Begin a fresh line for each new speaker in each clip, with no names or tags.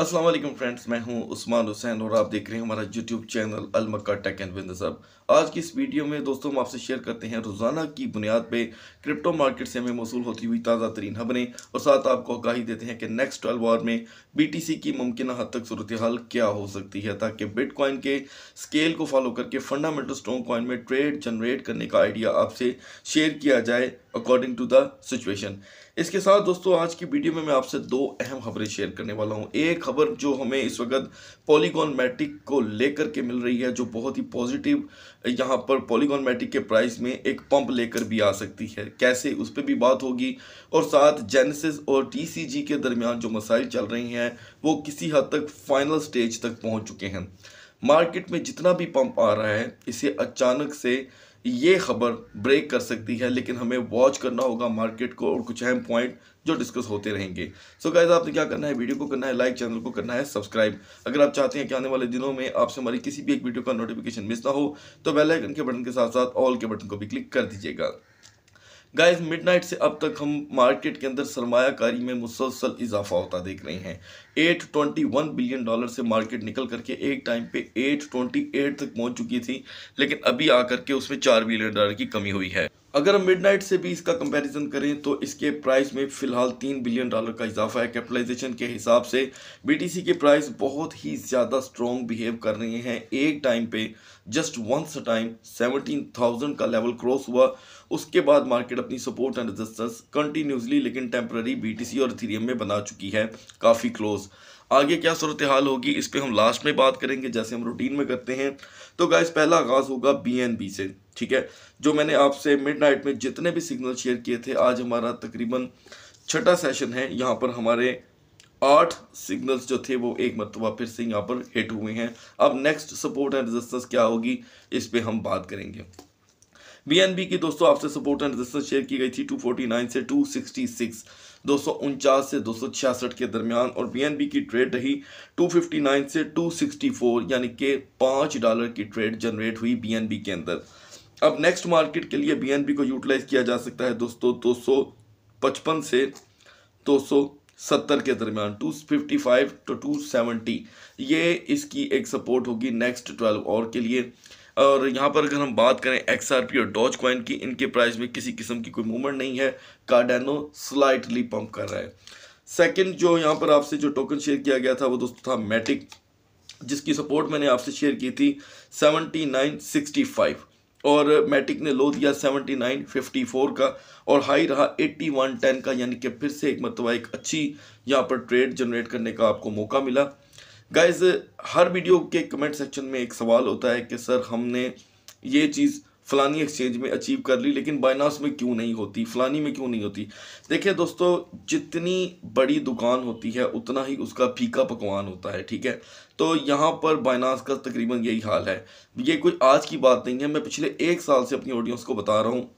Aslam friends मैं हूं उस्मान हुसैन और आप देख रहे हैं हमारा यूट्यूब चैनल अलमक्का टेक एंड बिजनेस आज की इस वीडियो में दोस्तों हम आपसे शेयर करते हैं रोज़ाना की बुनियाद पे क्रिप्टो मार्केट से हमें मौसू होती हुई ताज़ा तरीन खबरें और साथ आपको आगाही देते हैं कि नेक्स्ट ट्वेल्व आवर में सी की मुमकिन हद तक सूरत हाल क्या हो सकती है ताकि कॉइन के स्केल को फॉलो करके फंडामेंटल स्ट्रॉन्ग कॉइन में ट्रेड जनरेट करने का आइडिया आपसे शेयर किया जाए अकॉर्डिंग टू द सिचुएशन इसके साथ दोस्तों आज की वीडियो में मैं आपसे दो अहम खबरें शेयर करने वाला हूँ एक खबर जो हमें इस वक्त पॉलीगॉन मैट्रिक को लेकर के मिल रही है जो बहुत ही पॉजिटिव यहाँ पर पॉलीगॉन मैटिक के प्राइस में एक पंप लेकर भी आ सकती है कैसे उस पर भी बात होगी और साथ जेनेसिस और टीसीजी के दरमियान जो मसाइल चल रहे हैं वो किसी हद तक फाइनल स्टेज तक पहुँच चुके हैं मार्केट में जितना भी पंप आ रहा है इसे अचानक से ये खबर ब्रेक कर सकती है लेकिन हमें वॉच करना होगा मार्केट को और कुछ अहम पॉइंट जो डिस्कस होते रहेंगे सो so गाइज आपने क्या करना है वीडियो को करना है लाइक चैनल को करना है सब्सक्राइब अगर आप चाहते हैं कि आने वाले दिनों में आपसे हमारी किसी भी एक वीडियो का नोटिफिकेशन मिस ना हो तो बेलाइकन के बटन के साथ साथ ऑल के बटन को भी क्लिक कर दीजिएगा गाइज मिडनाइट से अब तक हम मार्केट के अंदर सरमाकारी में मुसलसल इजाफा होता देख रहे हैं 821 बिलियन डॉलर से मार्केट निकल करके एक टाइम पे 828 तक पहुंच चुकी थी लेकिन अभी आकर के उसमें चार बिलियन डॉलर की कमी हुई है अगर हम मिडनाइट से भी इसका कंपैरिजन करें तो इसके प्राइस में फ़िलहाल तीन बिलियन डॉलर का इजाफा है कैपिटलाइजेशन के हिसाब से बीटीसी के प्राइस बहुत ही ज़्यादा स्ट्रॉन्ग बिहेव कर रहे हैं एक टाइम पे just once a time seventeen thousand का लेवल क्रॉस हुआ उसके बाद मार्केट अपनी सपोर्ट एंड रजिस्टेंस कंटिन्यूसली लेकिन टेम्प्ररी बी और थीरियम में बना चुकी है काफ़ी क्लोज़ आगे क्या सूरत हाल होगी इस पर हम लास्ट में बात करेंगे जैसे हम रूटीन में करते हैं तो गाइज पहला आगाज़ होगा बी से ठीक है जो मैंने आपसे मिडनाइट में जितने भी सिग्नल शेयर किए थे आज हमारा तकरीबन छठा सेशन है यहाँ पर हमारे आठ सिग्नल्स जो थे वो एक मरतबा फिर से यहाँ पर हिट हुए हैं अब नेक्स्ट सपोर्ट एंड रेजिस्टेंस क्या होगी इस पर हम बात करेंगे बी की दोस्तों आपसे सपोर्ट एंड रेजिस्टेंस शेयर की गई थी नाइन से सिक्स दो से दो के दरमियान और बी की ट्रेड रही 259 से 264 यानी कि पाँच डॉलर की ट्रेड जनरेट हुई बी के अंदर अब नेक्स्ट मार्केट के लिए बी को यूटिलाइज किया जा सकता है दोस्तों 255 से 270 के दरमियान 255 टू टू 270 ये इसकी एक सपोर्ट होगी नेक्स्ट ट्वेल्व और के लिए और यहाँ पर अगर हम बात करें एक्स और डॉच कॉइन की इनके प्राइस में किसी किस्म की कोई मूवमेंट नहीं है कार्डेनो स्लाइटली पम्प कर रहा है सेकेंड जो यहाँ पर आपसे जो टोकन शेयर किया गया था वो दोस्तों था मैटिक जिसकी सपोर्ट मैंने आपसे शेयर की थी सेवनटी नाइन सिक्सटी फाइव और मैटिक ने लो दिया सेवनटी नाइन फिफ्टी फोर का और हाई रहा एट्टी वन टेन का यानी कि फिर से एक मतलब एक अच्छी यहाँ पर ट्रेड जनरेट करने का आपको मौका मिला गाइज हर वीडियो के कमेंट सेक्शन में एक सवाल होता है कि सर हमने ये चीज़ फ़लानी एक्सचेंज में अचीव कर ली लेकिन बाइनास में क्यों नहीं होती फ़लानी में क्यों नहीं होती देखिए दोस्तों जितनी बड़ी दुकान होती है उतना ही उसका फीका पकवान होता है ठीक है तो यहाँ पर बाइनास का तकरीबन यही हाल है ये कोई आज की बात नहीं है मैं पिछले एक साल से अपनी ऑडियंस को बता रहा हूँ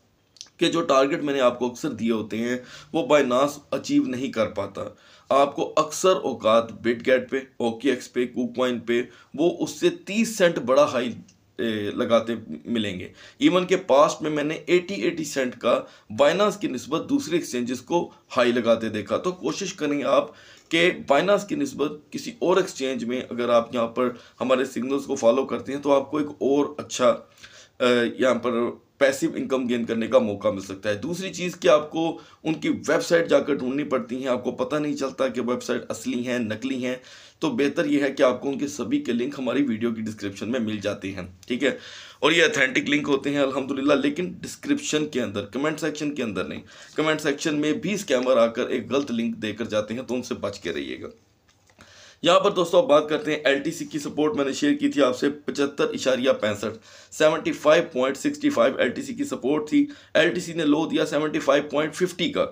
कि जो टारगेट मैंने आपको अक्सर दिए होते हैं वो बाइनास अचीव नहीं कर पाता आपको अक्सर औकात बिट गैट पे ओकी एक्स पे कुकवाइन पे वो उससे तीस सेंट बड़ा हाई लगाते मिलेंगे इवन के पास्ट में मैंने 80 80 सेंट का बाइनास की नस्बत दूसरे एक्सचेंजेस को हाई लगाते देखा तो कोशिश करेंगे आप कि बाइनास की नस्बत किसी और एक्सचेंज में अगर आप यहाँ पर हमारे सिग्नल्स को फॉलो करते हैं तो आपको एक और अच्छा यहाँ पर पैसिव इनकम गेन करने का मौका मिल सकता है दूसरी चीज़ कि आपको उनकी वेबसाइट जाकर ढूंढनी पड़ती हैं आपको पता नहीं चलता कि वेबसाइट असली हैं नकली हैं तो बेहतर यह है कि आपको उनके सभी के लिंक हमारी वीडियो की डिस्क्रिप्शन में मिल जाते हैं ठीक है और ये अथेंटिक लिंक होते हैं अलहमदिल्ला लेकिन डिस्क्रिप्शन के अंदर कमेंट सेक्शन के अंदर नहीं कमेंट सेक्शन में भी स्कैमर आकर एक गलत लिंक देकर जाते हैं तो उनसे बच के रहिएगा यहाँ पर दोस्तों बात करते हैं एलटीसी की सपोर्ट मैंने शेयर की थी आपसे पचहत्तर इशारिया पैंसठ seventy five point sixty five L T C की सपोर्ट थी एल टी सी ने लो दिया सेवेंटी फाइव पॉइंट फिफ्टी का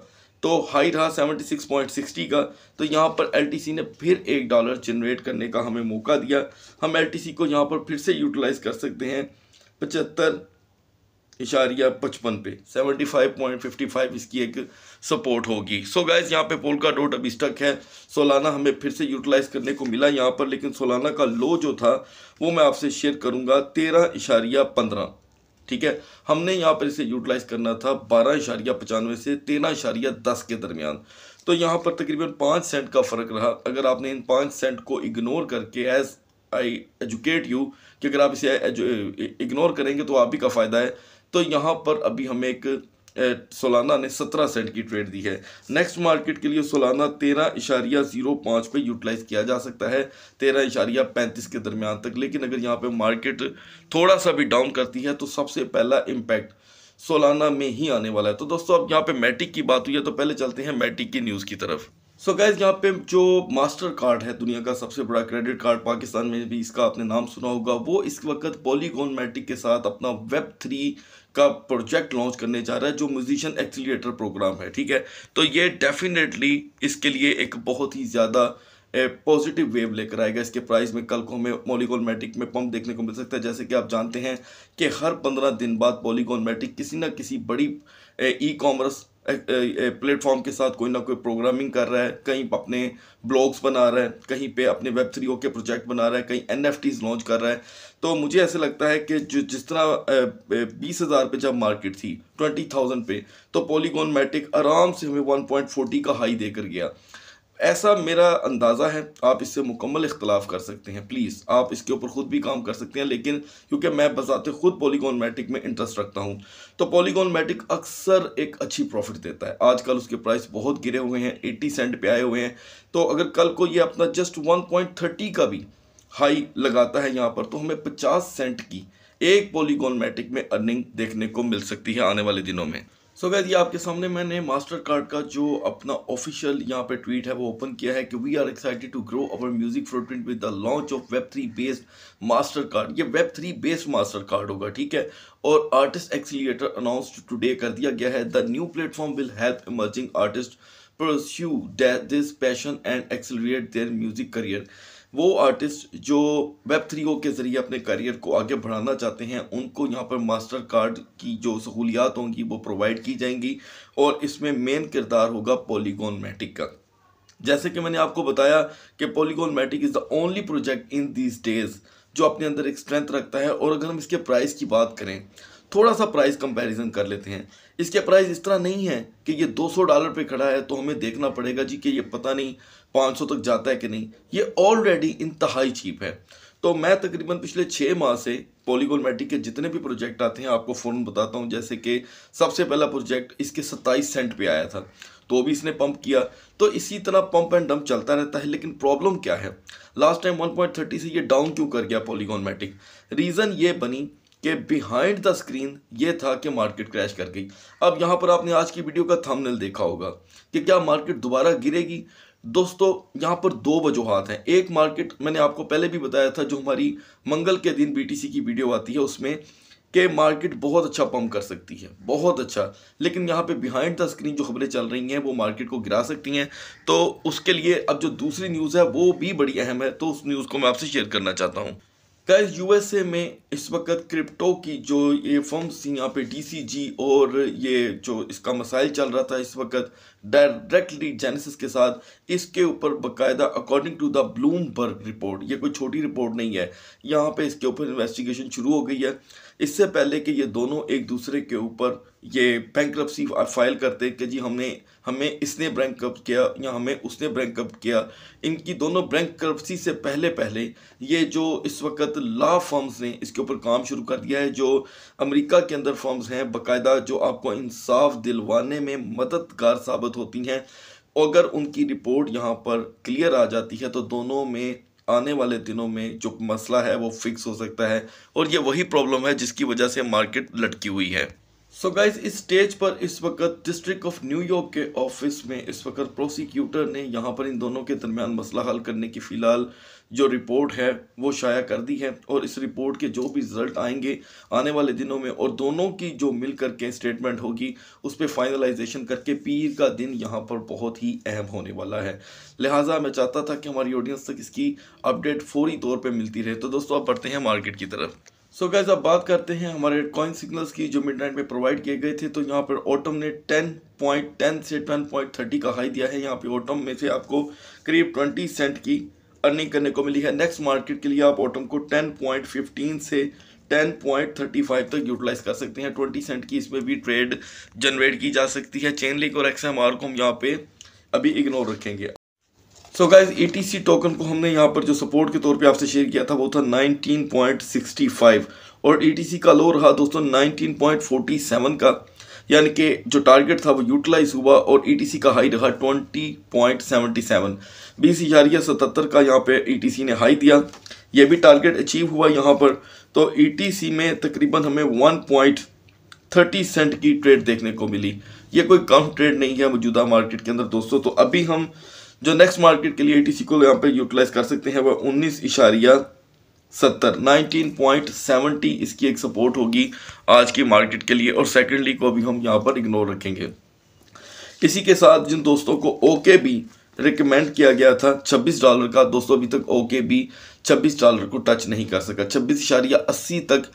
तो हाई रहा सेवेंटी सिक्स पॉइंट सिक्सटी का तो यहाँ पर एल टी सी ने फिर एक डॉलर जनरेट करने का हमें मौका दिया हम एल टी सी को यहाँ पर फिर से यूटिलाइज कर सकते हैं पचहत्तर इशारिया पचपन पे seventy five point fifty five इसकी एक सपोर्ट होगी सो गाइज यहाँ पे पोल का डोट अभी स्टक है सोलाना हमें फिर से यूटिलाइज करने को मिला यहाँ पर लेकिन सोलाना का लो जो था वो मैं आपसे शेयर करूँगा तेरह इशारिया पंद्रह ठीक है हमने यहाँ पर इसे यूटिलाइज करना था बारह इशारिया पचानवे से तेरह इशारिया दस के दरमियान तो यहाँ पर तकरीबन पाँच सेंट का फ़र्क रहा अगर आपने इन पाँच सेंट को इग्नोर करके एज आई एजुकेट यू कि अगर आप इसे इग्नोर करेंगे तो आप ही का फ़ायदा है तो यहाँ पर अभी हमें एक सोलाना ने सत्रह सेंट की ट्रेड दी है नेक्स्ट मार्केट के लिए सोलाना तेरह इशारिया जीरो पाँच पर यूटिलाइज किया जा सकता है तेरह इशारिया पैंतीस के दरमियान तक लेकिन अगर यहाँ पे मार्केट थोड़ा सा भी डाउन करती है तो सबसे पहला इम्पैक्ट सोलाना में ही आने वाला है तो दोस्तों अब यहाँ पे मैटिक की बात हुई है तो पहले चलते हैं मैटिक की न्यूज़ की तरफ सो so गैज़ यहाँ पे जो मास्टर कार्ड है दुनिया का सबसे बड़ा क्रेडिट कार्ड पाकिस्तान में भी इसका आपने नाम सुना होगा वो इस वक्त पॉलीगोन मैटिक के साथ अपना वेब थ्री का प्रोजेक्ट लॉन्च करने जा रहा है जो म्यूजिशियन एक्सीटर प्रोग्राम है ठीक है तो ये डेफिनेटली इसके लिए एक बहुत ही ज़्यादा पॉजिटिव वेव लेकर आएगा इसके प्राइस में कल को हमें पॉलीगोन मैटिक में पंप देखने को मिल सकता है जैसे कि आप जानते हैं कि हर पंद्रह दिन बाद पॉलीगोन मैटिक किसी ना किसी बड़ी ई कॉमर्स प्लेटफॉर्म के साथ कोई ना कोई प्रोग्रामिंग कर रहा है कहीं अपने ब्लॉग्स बना रहा है कहीं पे अपने वेब थ्री के प्रोजेक्ट बना रहा है कहीं एन लॉन्च कर रहा है तो मुझे ऐसे लगता है कि जो जिस तरह बीस हज़ार पर जब मार्केट थी ट्वेंटी थाउजेंड पे तो पोलीगोन मैटिक आराम से हमें वन पॉइंट फोर्टी का हाई देकर गया ऐसा मेरा अंदाज़ा है आप इससे मुकम्मल इख्तलाफ कर सकते हैं प्लीज़ आप इसके ऊपर ख़ुद भी काम कर सकते हैं लेकिन क्योंकि मैं बजाते ख़ुद मैटिक में इंटरेस्ट रखता हूँ तो पोलीगोन मैटिक अक्सर एक अच्छी प्रॉफिट देता है आजकल उसके प्राइस बहुत गिरे हुए हैं एट्टी सेंट पे आए हुए हैं तो अगर कल को ये अपना जस्ट वन का भी हाई लगाता है यहाँ पर तो हमें पचास सेंट की एक पॉलीगोनमेटिक में अर्निंग देखने को मिल सकती है आने वाले दिनों में सो गैज ये आपके सामने मैंने मास्टर कार्ड का जो अपना ऑफिशियल यहाँ पे ट्वीट है वो ओपन किया है कि we are excited to grow our music footprint with the launch of web three based Mastercard ये web three based Mastercard होगा ठीक है और आर्टिस्ट एक्सीटर अनाउंस टूडे कर दिया गया है the new platform will help emerging artist pursue this passion and accelerate their music career वो आर्टिस्ट जो वेब थ्री के ज़रिए अपने करियर को आगे बढ़ाना चाहते हैं उनको यहाँ पर मास्टर कार्ड की जो सहूलियात होंगी वो प्रोवाइड की जाएंगी और इसमें मेन किरदार होगा पोलीगोन मैटिक का जैसे कि मैंने आपको बताया कि Polygon Matic is the only project in these days जो अपने अंदर एक स्ट्रेंथ रखता है और अगर हम इसके प्राइस की बात करें थोड़ा सा प्राइस कंपैरिजन कर लेते हैं इसके प्राइस इस तरह नहीं है कि ये 200 डॉलर पे खड़ा है तो हमें देखना पड़ेगा जी कि ये पता नहीं 500 तक जाता है कि नहीं ये ऑलरेडी इंतहाई चीप है तो मैं तकरीबन पिछले छः माह से पॉलीगोल के जितने भी प्रोजेक्ट आते हैं आपको फ़ौरन बताता हूँ जैसे कि सबसे पहला प्रोजेक्ट इसके सत्ताईस सेंट पर आया था तो भी इसने पंप किया तो इसी तरह पंप एंड डंप चलता रहता है लेकिन प्रॉब्लम क्या है लास्ट टाइम 1.30 से ये डाउन क्यों कर गया पॉलीगोन रीज़न ये बनी कि बिहाइंड द स्क्रीन ये था कि मार्केट क्रैश कर गई अब यहाँ पर आपने आज की वीडियो का थंबनेल देखा होगा कि क्या मार्केट दोबारा गिरेगी दोस्तों यहाँ पर दो वजूहत हैं एक मार्केट मैंने आपको पहले भी बताया था जो हमारी मंगल के दिन बीटीसी की वीडियो आती है उसमें कि मार्केट बहुत अच्छा पम्प कर सकती है बहुत अच्छा लेकिन यहाँ पे बिहाइंड द स्क्रीन जो खबरें चल रही हैं वो मार्केट को गिरा सकती हैं तो उसके लिए अब जो दूसरी न्यूज़ है वो भी बड़ी अहम है तो उस न्यूज़ को मैं आपसे शेयर करना चाहता हूँ गैस यूएसए में इस वक्त क्रिप्टो की जो ये फर्म्स थी यहाँ पे डीसीजी और ये जो इसका मसाइल चल रहा था इस वक्त डायरेक्टली जेनेसिस के साथ इसके ऊपर बकायदा according to the Bloomberg report ये कोई छोटी रिपोर्ट नहीं है यहाँ पे इसके ऊपर इन्वेस्टिगेशन शुरू हो गई है इससे पहले कि ये दोनों एक दूसरे के ऊपर ये बैंक फाइल करते कि जी हमने हमें इसने ब्रैंक कप किया या हमें उसने ब्रैंक कप किया इनकी दोनों ब्रैंक क्रप्सी से पहले पहले ये जो इस वक्त ला फर्म्स ने इसके ऊपर काम शुरू कर दिया है जो अमेरिका के अंदर फर्म्स हैं बाकायदा जो आपको इंसाफ दिलवाने में मददगार साबित होती हैं अगर उनकी रिपोर्ट यहाँ पर क्लियर आ जाती है तो दोनों में आने वाले दिनों में जो मसला है वो फिक्स हो सकता है और ये वही प्रॉब्लम है जिसकी वजह से मार्केट लटकी हुई है सो so गाइज इस स्टेज पर इस वक्त डिस्ट्रिक्ट ऑफ न्यूयॉर्क के ऑफिस में इस वक्त प्रोसिक्यूटर ने यहाँ पर इन दोनों के दरमियान मसला हल करने की फ़िलहाल जो रिपोर्ट है वो शाया कर दी है और इस रिपोर्ट के जो भी रिज़ल्ट आएंगे आने वाले दिनों में और दोनों की जो मिल करके स्टेटमेंट होगी उस पर फाइनलाइजेशन करके पीर का दिन यहाँ पर बहुत ही अहम होने वाला है लिहाजा मैं चाहता था कि हमारी ऑडियंस तक इसकी अपडेट फौरी तौर पर मिलती रहे तो दोस्तों आप बढ़ते हैं मार्केट की तरफ सो so गैज़ अब बात करते हैं हमारे कॉइन सिग्नल्स की जो मिड नाइट में प्रोवाइड किए गए थे तो यहाँ पर ऑटम ने टेन पॉइंट टेन से टेन पॉइंट थर्टी का हाई दिया है यहाँ पे ऑटम में से आपको करीब ट्वेंटी सेंट की अर्निंग करने को मिली है नेक्स्ट मार्केट के लिए आप ऑटम को 10.15 से 10.35 तक यूटिलाइज कर सकते हैं 20 सेंट की इसमें भी ट्रेड जनरेट की जा सकती है चेन लिंक और एक्सएम को हम यहाँ पे अभी इग्नोर रखेंगे सो गाइज ई टोकन को हमने यहाँ पर जो सपोर्ट के तौर पे आपसे शेयर किया था वो था 19.65 और ई e का लो रहा दोस्तों 19.47 का यानी कि जो टारगेट था वो यूटिलाइज हुआ और ईटीसी e का हाई रहा ट्वेंटी पॉइंट सेवेंटी सेवन बीस इशारिया सतर का यहाँ पे ईटीसी e ने हाई दिया ये भी टारगेट अचीव हुआ यहाँ पर तो ईटीसी e में तकरीबन हमें वन पॉइंट थर्टी सेंट की ट्रेड देखने को मिली ये कोई कम ट्रेड नहीं है मौजूदा मार्केट के अंदर दोस्तों तो अभी हम जो नेक्स्ट मार्केट के लिए ई को यहाँ पर यूटिलाइज कर सकते हैं वह उन्नीस इशारिया सत्तर नाइनटीन पॉइंट सेवेंटी इसकी एक सपोर्ट होगी आज की मार्केट के लिए और सेकेंडली को भी हम यहाँ पर इग्नोर रखेंगे इसी के साथ जिन दोस्तों को ओके भी रिकमेंड किया गया था 26 डॉलर का दोस्तों अभी तक ओके भी 26 डॉलर को टच नहीं कर सका छब्बीस इशारिया अस्सी तक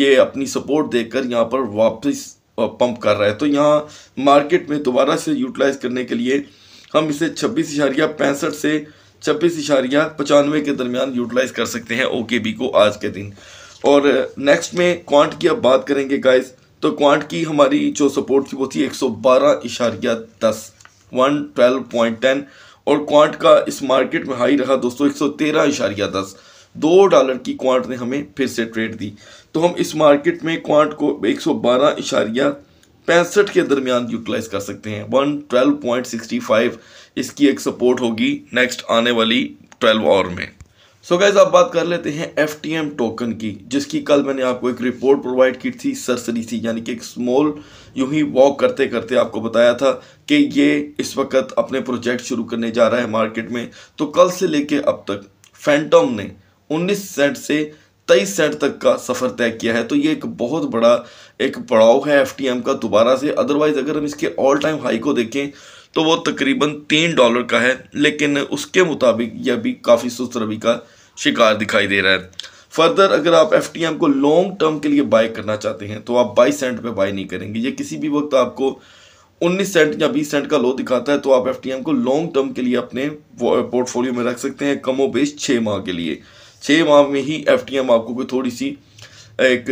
ये अपनी सपोर्ट देकर यहाँ पर वापस पंप कर रहा है तो यहाँ मार्केट में दोबारा से यूटिलाइज करने के लिए हम इसे छब्बीस इशारिया पैंसठ से छब्बीस इशारिया पचानवे के दरमियान यूटिलाइज कर सकते हैं ओ के बी को आज के दिन और नेक्स्ट uh, में क्वांट की अब बात करेंगे गाइस तो क्वांट की हमारी जो सपोर्ट थी वो थी एक सौ बारह इशारिया दस वन ट्वेल्व पॉइंट टेन और क्वांट का इस मार्केट में हाई रहा दोस्तों एक सौ तेरह इशारिया दस दो डॉलर की क्वांट ने हमें फिर से ट्रेड दी तो हम इस मार्केट में क्वांट को एक सौ बारह इशारिया पैंसठ के दरमियान यूटिलाइज कर सकते हैं one twelve point sixty five इसकी एक सपोर्ट होगी नेक्स्ट आने वाली ट्वेल्व आवर में सो so गैज आप बात कर लेते हैं एफ टी एम टोकन की जिसकी कल मैंने आपको एक रिपोर्ट प्रोवाइड की थी सरसरी सी यानी कि एक स्मॉल यूं ही वॉक करते करते आपको बताया था कि ये इस वक्त अपने प्रोजेक्ट शुरू करने जा रहा है मार्केट में तो कल से लेके अब तक फैंटम ने 19 सेंट से तेईस सेंट तक का सफ़र तय किया है तो ये एक बहुत बड़ा एक पड़ाव है एफ का दोबारा से अदरवाइज़ अगर हम इसके ऑल टाइम हाई को देखें तो वो तकरीबन तीन डॉलर का है लेकिन उसके मुताबिक यह भी काफ़ी सुस्त रवी का शिकार दिखाई दे रहा है फर्दर अगर आप एफ को लॉन्ग टर्म के लिए बाय करना चाहते हैं तो आप बाईस सेंट पर बाई नहीं करेंगे ये किसी भी वक्त आपको 19 सेंट या 20 सेंट का लो दिखाता है तो आप एफ को लॉन्ग टर्म के लिए अपने पोर्टफोलियो में रख सकते हैं कमो बेस छः माह के लिए छः माह में ही एफ आपको कोई थोड़ी सी एक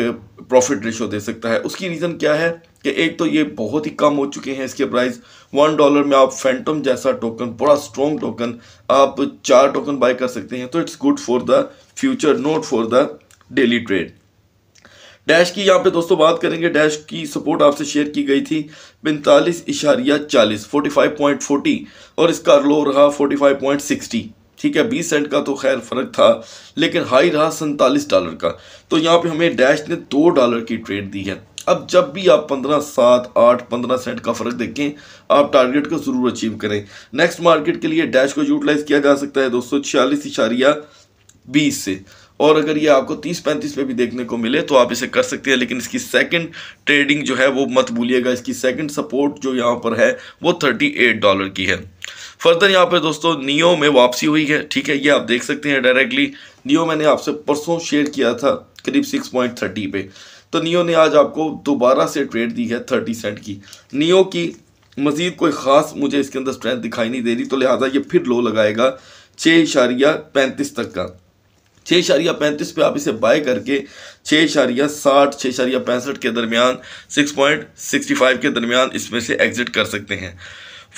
प्रॉफिट रेशो दे सकता है उसकी रीज़न क्या है कि एक तो ये बहुत ही कम हो चुके हैं इसके प्राइस वन डॉलर में आप फैंटम जैसा टोकन बड़ा स्ट्रॉन्ग टोकन आप चार टोकन बाय कर सकते हैं तो it's good for the future note for the daily trade dash की यहाँ पे दोस्तों बात करेंगे डैश की सपोर्ट आपसे शेयर की गई थी पैंतालीस इशारिया चालीस फोर्टी फाइव पॉइंट फोर्टी और इसका लो रहा फोर्टी फाइव पॉइंट सिक्सटी ठीक है बीस सेंट का तो खैर फ़र्क था लेकिन हाई रहा सैंतालीस डॉलर का तो यहाँ पे हमें डैश ने दो डॉलर की ट्रेड दी है अब जब भी आप पंद्रह सात आठ पंद्रह सेंट का फ़र्क देखें आप टारगेट को ज़रूर अचीव करें नेक्स्ट मार्केट के लिए डैश को यूटिलाइज़ किया जा सकता है दो सौ छियालीस इशारिया बीस से और अगर ये आपको तीस पैंतीस पे भी देखने को मिले तो आप इसे कर सकते हैं लेकिन इसकी सेकंड ट्रेडिंग जो है वो मत भूलिएगा इसकी सेकंड सपोर्ट जो यहाँ पर है वो थर्टी एट डॉलर की है फर्दर यहाँ पे दोस्तों नियो में वापसी हुई है ठीक है ये आप देख सकते हैं डायरेक्टली नियो मैंने आपसे परसों शेयर किया था करीब सिक्स पॉइंट थर्टी पे तो नियो ने आज आपको दोबारा से ट्रेड दी है थर्टी सेंट की नियो की मज़ीद कोई ख़ास मुझे इसके अंदर स्ट्रेंथ दिखाई नहीं दे रही तो लिहाजा ये फिर लो लगाएगा छः इशारिया पैंतीस तक का छः इशारिया पैंतीस पे आप इसे बाय करके छः इशारिया साठ छः इशारिया पैंसठ के दरमियान सिक्स पॉइंट सिक्सटी फाइव के दरमियान इसमें से एग्ज़िट कर सकते हैं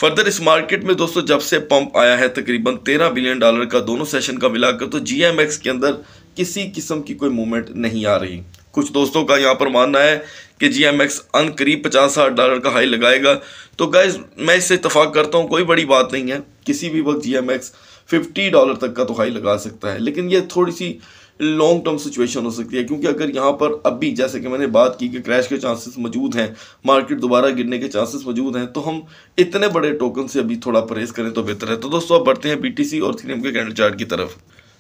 फर्दर इस मार्केट में दोस्तों जब से पंप आया है तकरीबन तेरह बिलियन डॉलर का दोनों सेशन का मिलाकर तो जी के अंदर किसी किस्म की कोई मूवमेंट नहीं आ रही कुछ दोस्तों का यहाँ पर मानना है कि जी एम एक्स अन करीब पचास साठ डॉलर का हाई लगाएगा तो गैज मैं इससे इतफाक़ करता हूँ कोई बड़ी बात नहीं है किसी भी वक्त G M X fifty dollar तक का तो हाई लगा सकता है लेकिन ये थोड़ी सी लॉन्ग टर्म सिचुएशन हो सकती है क्योंकि अगर यहाँ पर अभी जैसे कि मैंने बात की कि क्रैश के चांसेस मौजूद हैं मार्केट दोबारा गिरने के चांसेस मौजूद हैं तो हम इतने बड़े टोकन से अभी थोड़ा परहेज करें तो बेहतर है तो दोस्तों अब बढ़ते हैं बी और थीनियम के कैंडल चार्ट की तरफ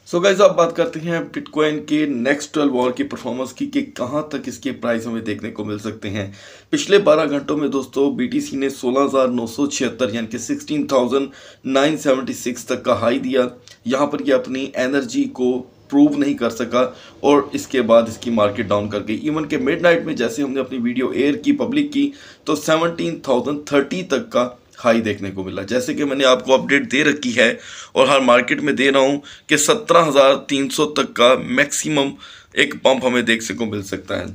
सो so गाइज आप बात करते हैं बिटकॉइन के नेक्स्ट ट्वेल्व वॉर की परफॉर्मेंस की कि कहाँ तक इसके प्राइस हमें देखने को मिल सकते हैं पिछले 12 घंटों में दोस्तों बीटीसी ने सोलह यानी कि 16,976 तक का हाई दिया यहाँ पर ये अपनी एनर्जी को प्रूव नहीं कर सका और इसके बाद इसकी मार्केट डाउन कर गई इवन के मिडनाइट में जैसे हमने अपनी वीडियो एयर की पब्लिक की तो सेवनटीन थाउजेंड थर्टी तक का हाई देखने को मिला जैसे कि मैंने आपको अपडेट दे रखी है और हर मार्केट में दे रहा हूँ कि सत्रह हज़ार तीन सौ तक का मैक्सिमम एक पंप हमें देखने को मिल सकता है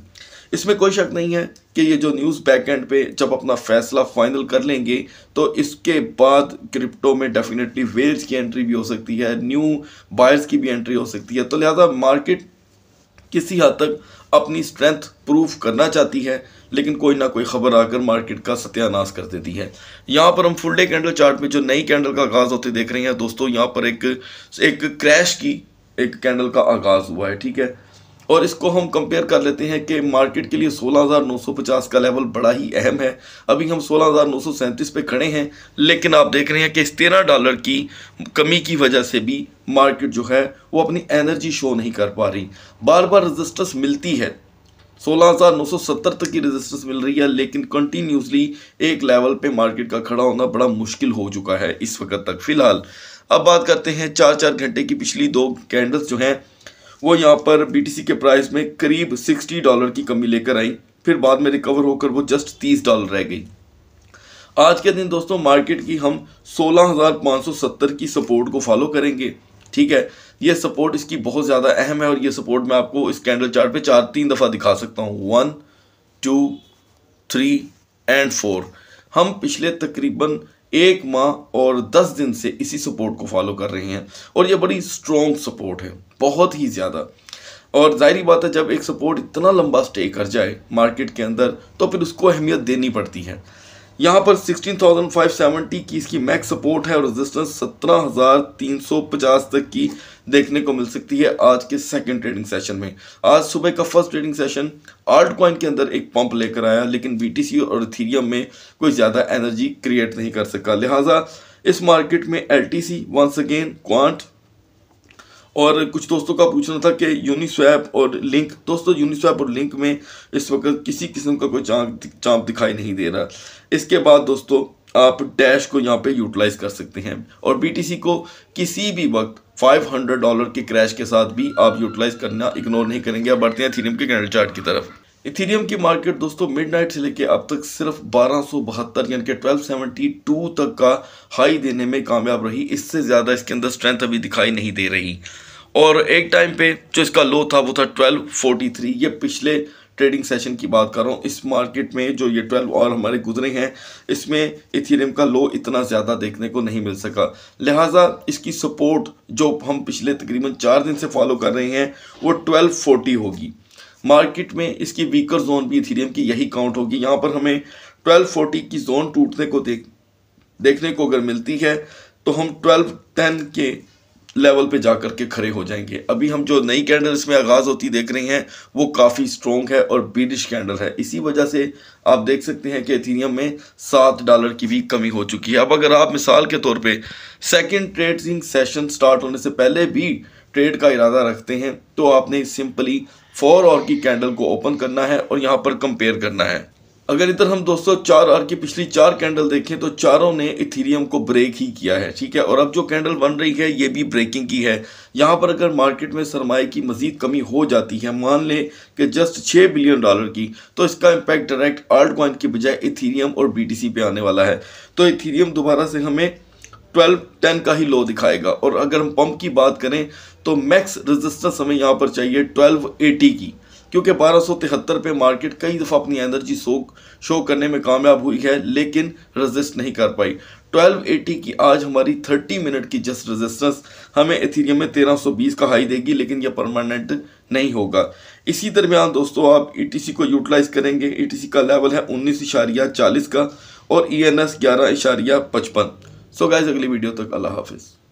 इसमें कोई शक नहीं है कि ये जो न्यूज़ बैकएंड पे जब अपना फैसला फाइनल कर लेंगे तो इसके बाद क्रिप्टो में डेफिनेटली वेल्स की एंट्री भी हो सकती है न्यू बायर्स की भी एंट्री हो सकती है तो लिहाजा मार्केट किसी हद तक अपनी स्ट्रेंथ प्रूव करना चाहती है लेकिन कोई ना कोई खबर आकर मार्केट का सत्यानाश कर देती है यहाँ पर हम फुल डे कैंडल चार्ट में जो नई कैंडल का आगाज़ होते देख रहे हैं दोस्तों यहाँ पर एक एक क्रैश की एक कैंडल का आगाज़ हुआ है ठीक है और इसको हम कंपेयर कर लेते हैं कि मार्केट के लिए 16,950 का लेवल बड़ा ही अहम है अभी हम 16,937 पे खड़े हैं लेकिन आप देख रहे हैं कि इस तेरह डॉलर की कमी की वजह से भी मार्केट जो है वो अपनी एनर्जी शो नहीं कर पा रही बार बार रजिस्टर्स मिलती है 16,970 तक की रजिस्टर्स मिल रही है लेकिन कंटिन्यूसली एक लेवल पर मार्केट का खड़ा होना बड़ा मुश्किल हो चुका है इस वक्त तक फिलहाल अब बात करते हैं चार चार घंटे की पिछली दो कैंडल्स जो हैं वो यहाँ पर बीटीसी के प्राइस में करीब 60 डॉलर की कमी लेकर आई फिर बाद में रिकवर होकर वो जस्ट 30 डॉलर रह गई आज के दिन दोस्तों मार्केट की हम 16,570 की सपोर्ट को फॉलो करेंगे ठीक है ये सपोर्ट इसकी बहुत ज़्यादा अहम है और ये सपोर्ट मैं आपको इस कैंडल चार्ट पे चार तीन दफ़ा दिखा सकता हूँ one two three and four हम पिछले तकरीबन एक माह और दस दिन से इसी सपोर्ट को फॉलो कर रही हैं और ये बड़ी स्ट्रॉन्ग सपोर्ट है बहुत ही ज़्यादा और जाहिर बात है जब एक सपोर्ट इतना लंबा स्टे कर जाए मार्केट के अंदर तो फिर उसको अहमियत देनी पड़ती है यहाँ पर 16,570 की इसकी मैक्स सपोर्ट है और रेजिस्टेंस 17,350 तक की देखने को मिल सकती है आज के सेकंड ट्रेडिंग सेशन में आज सुबह का first trading session art coin के अंदर एक पंप लेकर आया लेकिन बी और इथीरियम में कोई ज़्यादा एनर्जी क्रिएट नहीं कर सका लिहाजा इस मार्केट में एल वंस अगेन क्वांट और कुछ दोस्तों का पूछना था कि यूनिस्वैप और लिंक दोस्तों यूनिस्वैप और लिंक में इस वक्त किसी किस्म का कोई चाँप चाँप दिखाई नहीं दे रहा इसके बाद दोस्तों आप डैश को यहाँ पे यूटिलाइज कर सकते हैं और बीटीसी को किसी भी वक्त 500 डॉलर के क्रैश के साथ भी आप यूटिलाइज करना इग्नोर नहीं करेंगे आप बढ़ते हैं थीरियम के कैंडल चार्ट की तरफ इथेरियम की मार्केट दोस्तों मिडनाइट से लेके अब तक सिर्फ बारह यानी कि 1272 तक का हाई देने में कामयाब रही इससे ज़्यादा इसके अंदर स्ट्रेंथ अभी दिखाई नहीं दे रही और एक टाइम पे जो इसका लो था वो था 1243 ये पिछले ट्रेडिंग सेशन की बात कर रहा हूँ इस मार्केट में जो ये ट्वेल्व और हमारे गुजरे हैं इसमें इथेरियम का लो इतना ज़्यादा देखने को नहीं मिल सका लिहाजा इसकी सपोर्ट जो हम पिछले तकरीबन चार दिन से फॉलो कर रहे हैं वो ट्वेल्व फोर्टी होगी मार्केट में इसकी वीकर जोन भी इथेरियम की यही काउंट होगी यहाँ पर हमें ट्वेल्व फोर्टी की जोन टूटने को देख देखने को अगर मिलती है तो हम ट्वेल्व टेन के लेवल पे जा करके खड़े हो जाएंगे अभी हम जो नई कैंडल इसमें आगाज़ होती देख रहे हैं वो काफ़ी स्ट्रॉन्ग है और बीडिश कैंडल है इसी वजह से आप देख सकते हैं कि एथीनियम में सात डॉलर की भी कमी हो चुकी है अब अगर आप मिसाल के तौर पे सेकंड ट्रेडिंग सेशन स्टार्ट होने से पहले भी ट्रेड का इरादा रखते हैं तो आपने सिंपली फोर और की कैंडल को ओपन करना है और यहाँ पर कंपेयर करना है अगर इधर हम दोस्तों चार आर की पिछली चार कैंडल देखें तो चारों ने इथीरियम को ब्रेक ही किया है ठीक है और अब जो कैंडल बन रही है ये भी ब्रेकिंग की है यहाँ पर अगर मार्केट में सरमाए की मजीद कमी हो जाती है मान लें कि जस्ट छः बिलियन डॉलर की तो इसका इम्पैक्ट डायरेक्ट आल्ट कॉइन की बजाय इथीरियम और बी पे आने वाला है तो इथीरियम दोबारा से हमें ट्वेल्व टेन का ही लो दिखाएगा और अगर हम पंप की बात करें तो मैक्स रजिस्टर हमें यहाँ पर चाहिए ट्वेल्व एटी की क्योंकि बारह पे मार्केट कई दफ़ा अपनी एनर्जी शो शो करने में कामयाब हुई है लेकिन रजिस्ट नहीं कर पाई 1280 की आज हमारी 30 मिनट की जस्ट रेजिस्टेंस हमें एथीरियम में 1320 का हाई देगी लेकिन यह परमानेंट नहीं होगा इसी दरमियान दोस्तों आप ई e को यूटिलाइज करेंगे ई e का लेवल है उन्नीस इशारिया चालीस का और ई एन एस ग्यारह इशारिया पचपन सो गाइज अगली वीडियो तक अल्लाह हाफिज़